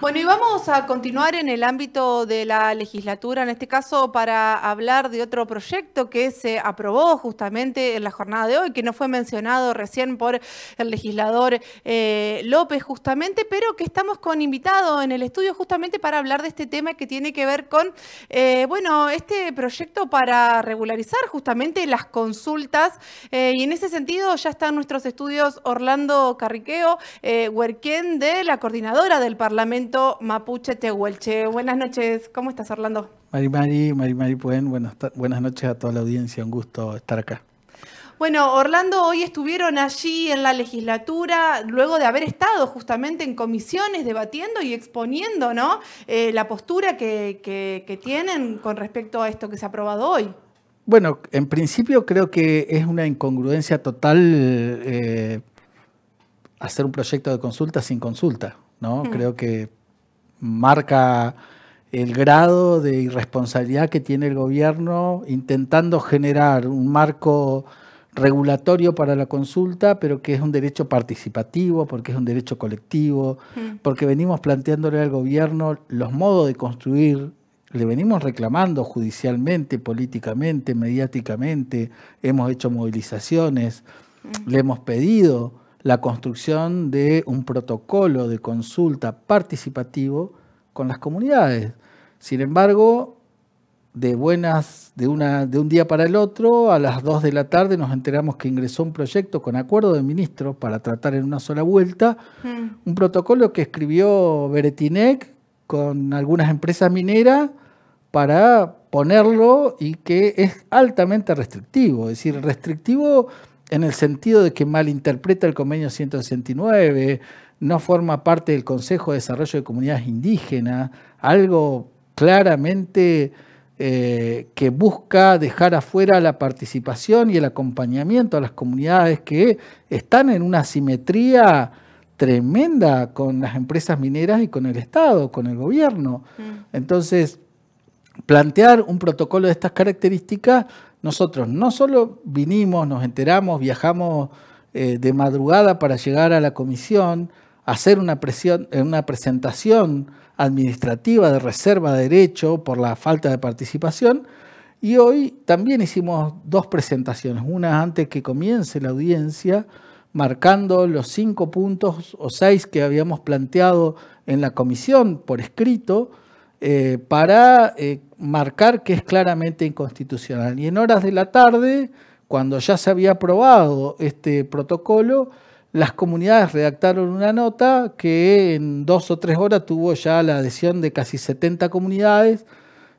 Bueno, y vamos a continuar en el ámbito de la legislatura, en este caso para hablar de otro proyecto que se aprobó justamente en la jornada de hoy, que no fue mencionado recién por el legislador eh, López justamente, pero que estamos con invitado en el estudio justamente para hablar de este tema que tiene que ver con, eh, bueno, este proyecto para regularizar justamente las consultas. Eh, y en ese sentido ya están nuestros estudios Orlando Carriqueo, Huerquén de la coordinadora del Parlamento Mapuche Tehuelche. Buenas noches, ¿cómo estás Orlando? Mari Mari, Mari Mari buenas, noches a toda la audiencia, un gusto estar acá. Bueno, Orlando, hoy estuvieron allí en la legislatura, luego de haber estado justamente en comisiones debatiendo y exponiendo ¿no? Eh, la postura que, tienen con respecto a esto que se ha aprobado hoy. Bueno, en principio creo que es una incongruencia total eh, hacer un proyecto de consulta sin consulta. ¿no? Mm. Creo que marca el grado de irresponsabilidad que tiene el gobierno intentando generar un marco regulatorio para la consulta, pero que es un derecho participativo, porque es un derecho colectivo, mm. porque venimos planteándole al gobierno los modos de construir, le venimos reclamando judicialmente, políticamente, mediáticamente, hemos hecho movilizaciones, mm. le hemos pedido la construcción de un protocolo de consulta participativo con las comunidades. Sin embargo, de buenas, de, una, de un día para el otro, a las 2 de la tarde nos enteramos que ingresó un proyecto con acuerdo de ministro para tratar en una sola vuelta mm. un protocolo que escribió Beretinec con algunas empresas mineras para ponerlo y que es altamente restrictivo, es decir, restrictivo en el sentido de que malinterpreta el convenio 169, no forma parte del Consejo de Desarrollo de Comunidades Indígenas, algo claramente eh, que busca dejar afuera la participación y el acompañamiento a las comunidades que están en una simetría tremenda con las empresas mineras y con el Estado, con el gobierno. Mm. Entonces, plantear un protocolo de estas características nosotros no solo vinimos, nos enteramos, viajamos eh, de madrugada para llegar a la comisión, hacer una, presión, eh, una presentación administrativa de reserva de derecho por la falta de participación, y hoy también hicimos dos presentaciones, una antes que comience la audiencia, marcando los cinco puntos o seis que habíamos planteado en la comisión por escrito, eh, para marcar que es claramente inconstitucional. Y en horas de la tarde, cuando ya se había aprobado este protocolo, las comunidades redactaron una nota que en dos o tres horas tuvo ya la adhesión de casi 70 comunidades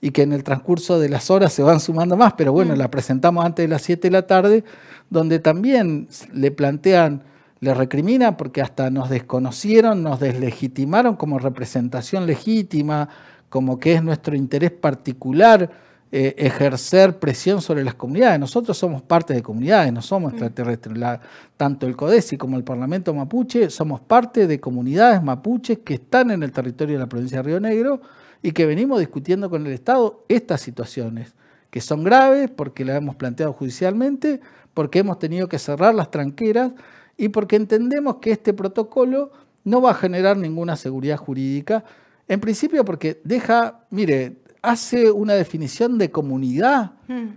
y que en el transcurso de las horas se van sumando más, pero bueno, mm. la presentamos antes de las 7 de la tarde, donde también le plantean, le recriminan, porque hasta nos desconocieron, nos deslegitimaron como representación legítima, como que es nuestro interés particular eh, ejercer presión sobre las comunidades. Nosotros somos parte de comunidades, no somos mm. extraterrestres. tanto el CODESI como el Parlamento mapuche somos parte de comunidades mapuches que están en el territorio de la provincia de Río Negro y que venimos discutiendo con el Estado estas situaciones, que son graves porque las hemos planteado judicialmente, porque hemos tenido que cerrar las tranqueras y porque entendemos que este protocolo no va a generar ninguna seguridad jurídica en principio porque deja, mire, hace una definición de comunidad hmm.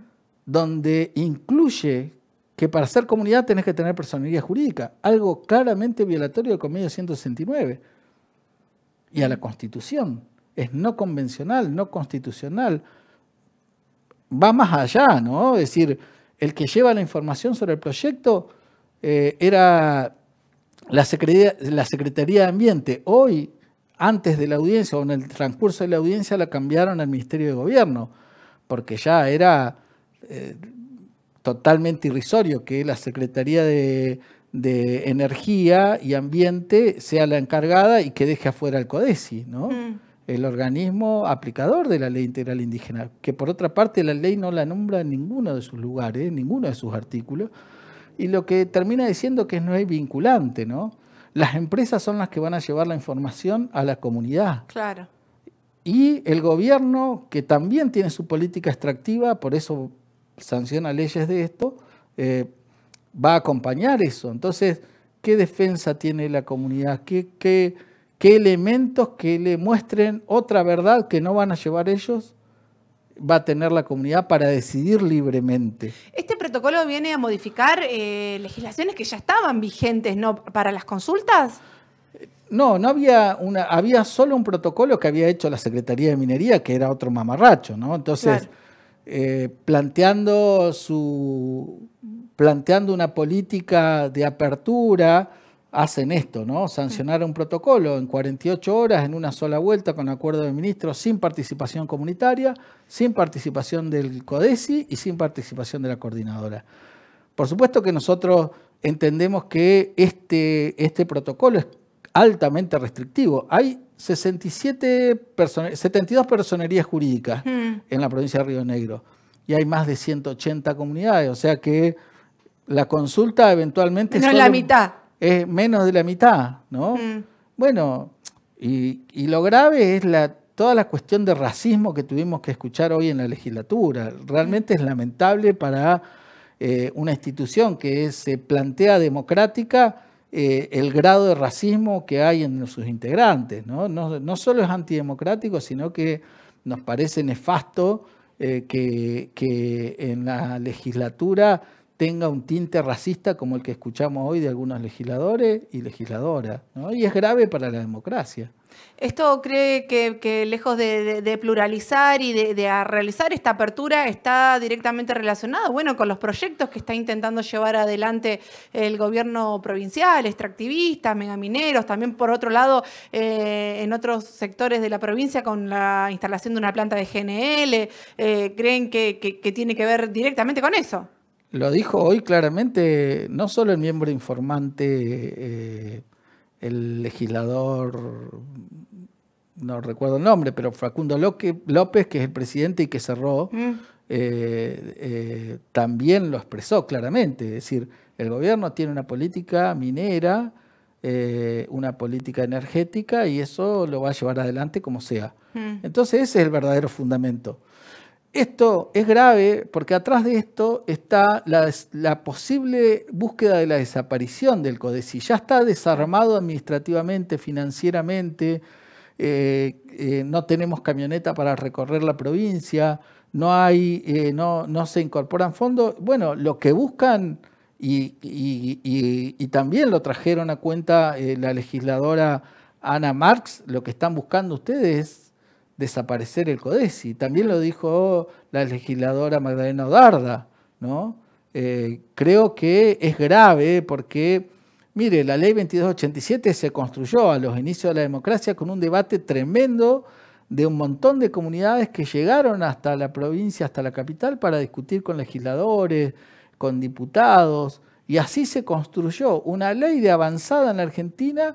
donde incluye que para ser comunidad tenés que tener personalidad jurídica, algo claramente violatorio del convenio 169 y a la constitución. Es no convencional, no constitucional. Va más allá, ¿no? Es decir, el que lleva la información sobre el proyecto eh, era la Secretaría, la Secretaría de Ambiente. Hoy antes de la audiencia o en el transcurso de la audiencia la cambiaron al Ministerio de Gobierno, porque ya era eh, totalmente irrisorio que la Secretaría de, Energía y Ambiente sea la encargada y que deje afuera al CODESI, ¿no? Mm. el organismo aplicador de la ley integral indígena, que por otra parte la ley no la nombra en ninguno de sus lugares, en ninguno de sus artículos, y lo que termina diciendo que no es vinculante, ¿no? las empresas son las que van a llevar la información a la comunidad. Claro. Y el gobierno, que también tiene su política extractiva, por eso sanciona leyes de esto, eh, va a acompañar eso. Entonces, ¿qué defensa tiene la comunidad? ¿Qué, qué elementos que le muestren otra verdad que no van a llevar ellos va a tener la comunidad para decidir libremente. Este protocolo viene a modificar eh, legislaciones que ya estaban vigentes, ¿no? Para las consultas. No, no había una, había solo un protocolo que había hecho la Secretaría de Minería, que era otro mamarracho, ¿no? Entonces, eh, planteando su planteando una política de apertura hacen esto, ¿no? Sancionar un protocolo en 48 horas, en una sola vuelta, con acuerdo de ministros, sin participación comunitaria, sin participación del CODESI y sin participación de la coordinadora. Por supuesto que nosotros entendemos que este, este protocolo es altamente restrictivo. Hay 67 72 personerías jurídicas mm. en la provincia de Río Negro y hay más de 180 comunidades, o sea que la consulta eventualmente... No es la mitad es menos de la mitad, ¿no? Mm. Bueno, y, lo grave es la, toda la cuestión de racismo que tuvimos que escuchar hoy en la legislatura. Realmente es lamentable para eh, una institución que se plantea democrática eh, el grado de racismo que hay en sus integrantes. ¿no? No, solo es antidemocrático, sino que nos parece nefasto eh, que en la legislatura tenga un tinte racista como el que escuchamos hoy de algunos legisladores y legisladoras. ¿no? Y es grave para la democracia. ¿Esto cree que, lejos de, pluralizar y de, realizar esta apertura está directamente relacionado bueno, con los proyectos que está intentando llevar adelante el gobierno provincial, extractivistas, megamineros, también por otro lado eh, en otros sectores de la provincia con la instalación de una planta de GNL? Eh, ¿Creen que tiene que ver directamente con eso? Lo dijo hoy claramente no solo el miembro informante, eh, el legislador, no recuerdo el nombre, pero Facundo López, que es el presidente y que cerró, mm. eh, eh, también lo expresó claramente. Es decir, el gobierno tiene una política minera, una política energética y eso lo va a llevar adelante como sea. Mm. Entonces ese es el verdadero fundamento. Esto es grave porque atrás de esto está la, posible búsqueda de la desaparición del CODESI. Ya está desarmado administrativamente, financieramente, eh, eh, no tenemos camioneta para recorrer la provincia, no, hay, eh, no, no se incorporan fondos. Bueno, lo que buscan, y, y también lo trajeron a cuenta la legisladora Ana Marx, lo que están buscando ustedes desaparecer el CODESI. También lo dijo la legisladora Magdalena Odarda, ¿no? Eh, creo que es grave porque, mire, la ley 2287 se construyó a los inicios de la democracia con un debate tremendo de un montón de comunidades que llegaron hasta la provincia, hasta la capital, para discutir con legisladores, con diputados, y así se construyó una ley de avanzada en la Argentina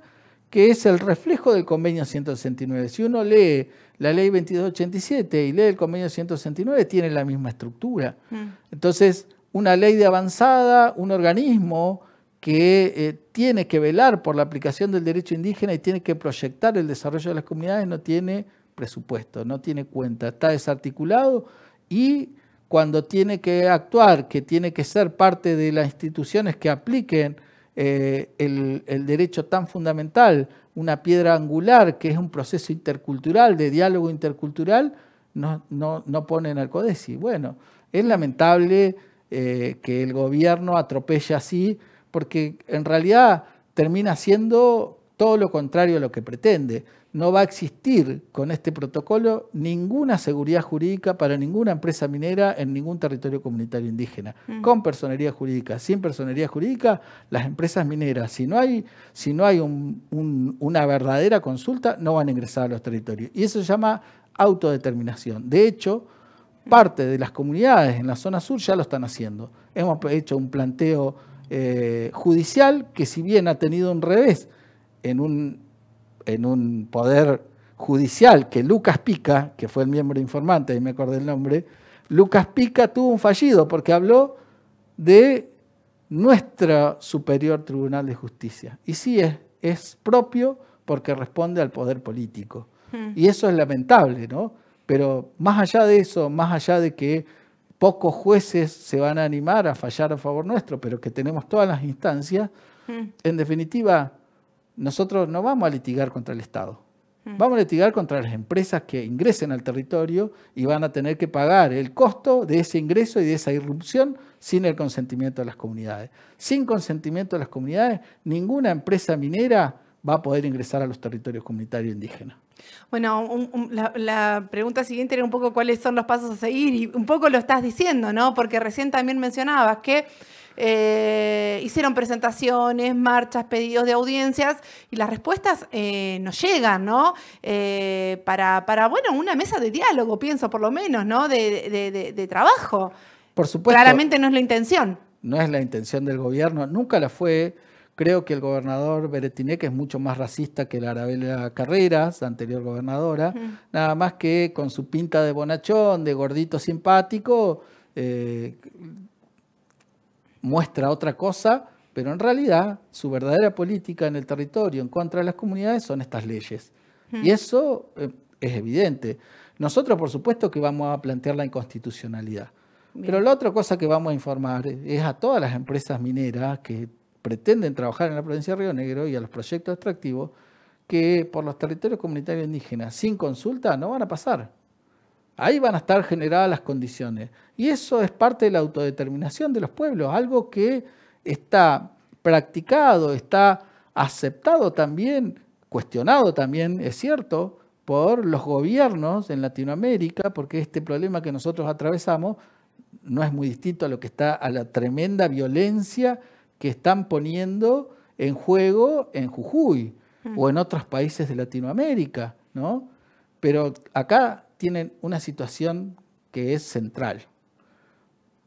que es el reflejo del convenio 169. Si uno lee la ley 2287 y lee el convenio 169, tiene la misma estructura. Mm. Entonces, una ley de avanzada, un organismo que eh, tiene que velar por la aplicación del derecho indígena y tiene que proyectar el desarrollo de las comunidades, no tiene presupuesto, no tiene cuenta, está desarticulado y cuando tiene que actuar, que tiene que ser parte de las instituciones que apliquen eh, el, derecho tan fundamental, una piedra angular, que es un proceso intercultural, de diálogo intercultural, no, no, no ponen al Bueno, es lamentable eh, que el gobierno atropelle así, porque en realidad termina siendo todo lo contrario a lo que pretende no va a existir con este protocolo ninguna seguridad jurídica para ninguna empresa minera en ningún territorio comunitario indígena. Mm. Con personería jurídica, sin personería jurídica, las empresas mineras, si no hay, si no hay una verdadera consulta, no van a ingresar a los territorios. Y eso se llama autodeterminación. De hecho, parte de las comunidades en la zona sur ya lo están haciendo. Hemos hecho un planteo eh, judicial que si bien ha tenido un revés, en un en un poder judicial que Lucas Pica, que fue el miembro informante, y me acordé el nombre, Lucas Pica tuvo un fallido porque habló de nuestro superior tribunal de justicia. Y sí es, propio porque responde al poder político. Hmm. Y eso es lamentable, ¿no? Pero más allá de eso, más allá de que pocos jueces se van a animar a fallar a favor nuestro, pero que tenemos todas las instancias, hmm. en definitiva, nosotros no vamos a litigar contra el Estado. Mm. Vamos a litigar contra las empresas que ingresen al territorio y van a tener que pagar el costo de ese ingreso y de esa irrupción sin el consentimiento de las comunidades. Sin consentimiento de las comunidades, ninguna empresa minera va a poder ingresar a los territorios comunitarios indígenas. Bueno, la, la, pregunta siguiente era un poco cuáles son los pasos a seguir y un poco lo estás diciendo, ¿no? Porque recién también mencionabas que eh, hicieron presentaciones, marchas, pedidos de audiencias y las respuestas eh, nos llegan, ¿no? Eh, para, bueno, una mesa de diálogo, pienso por lo menos, ¿no? De, trabajo. Por supuesto. Claramente no es la intención. No es la intención del gobierno, nunca la fue. Creo que el gobernador que es mucho más racista que la Arabella Carreras, anterior gobernadora, nada más que con su pinta de bonachón, de gordito simpático, eh, muestra otra cosa, pero en realidad su verdadera política en el territorio en contra de las comunidades son estas leyes. Y mm. eso eh, es evidente. Nosotros, por supuesto, que vamos a plantear la inconstitucionalidad. Pero la otra cosa que vamos a informar es a todas las empresas mineras que pretenden trabajar en la provincia de Río Negro y a los proyectos extractivos que por los territorios comunitarios indígenas, sin consulta, no van a pasar. Ahí van a estar generadas las condiciones. Y eso es parte de la autodeterminación de los pueblos, algo que está practicado, está aceptado también, cuestionado también, es cierto, por los gobiernos en Latinoamérica, porque este problema que nosotros atravesamos no es muy distinto a lo que está, a la tremenda violencia que están poniendo en juego en Jujuy o mm. en otros países de Latinoamérica, ¿no? Pero acá tienen una situación que es central.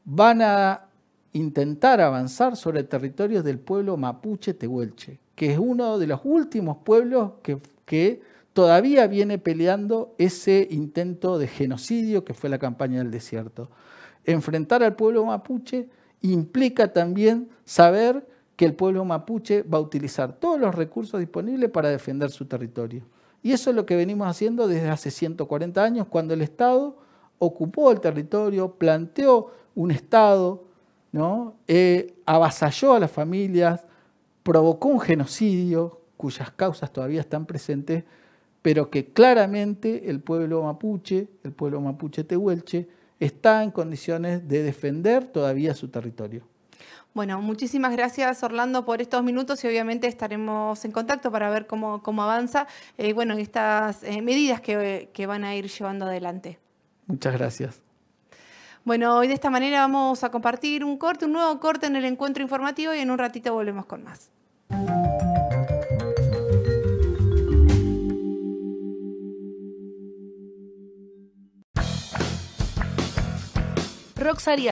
Van a intentar avanzar sobre territorios del pueblo mapuche tehuelche, que es uno de los últimos pueblos que, que todavía viene peleando ese intento de genocidio que fue la campaña del desierto. Enfrentar al pueblo mapuche implica también saber que el pueblo mapuche va a utilizar todos los recursos disponibles para defender su territorio. Y eso es lo que venimos haciendo desde hace 140 años, cuando el Estado ocupó el territorio, planteó un Estado, ¿no? Eh, avasalló a las familias, provocó un genocidio cuyas causas todavía están presentes, pero que claramente el pueblo mapuche, el pueblo mapuche tehuelche, está en condiciones de defender todavía su territorio. Bueno, muchísimas gracias Orlando por estos minutos y obviamente estaremos en contacto para ver cómo, avanza eh, bueno, estas eh, medidas que, que van a ir llevando adelante. Muchas gracias. Bueno, hoy de esta manera vamos a compartir un corte, un nuevo corte en el encuentro informativo y en un ratito volvemos con más. Roxaria.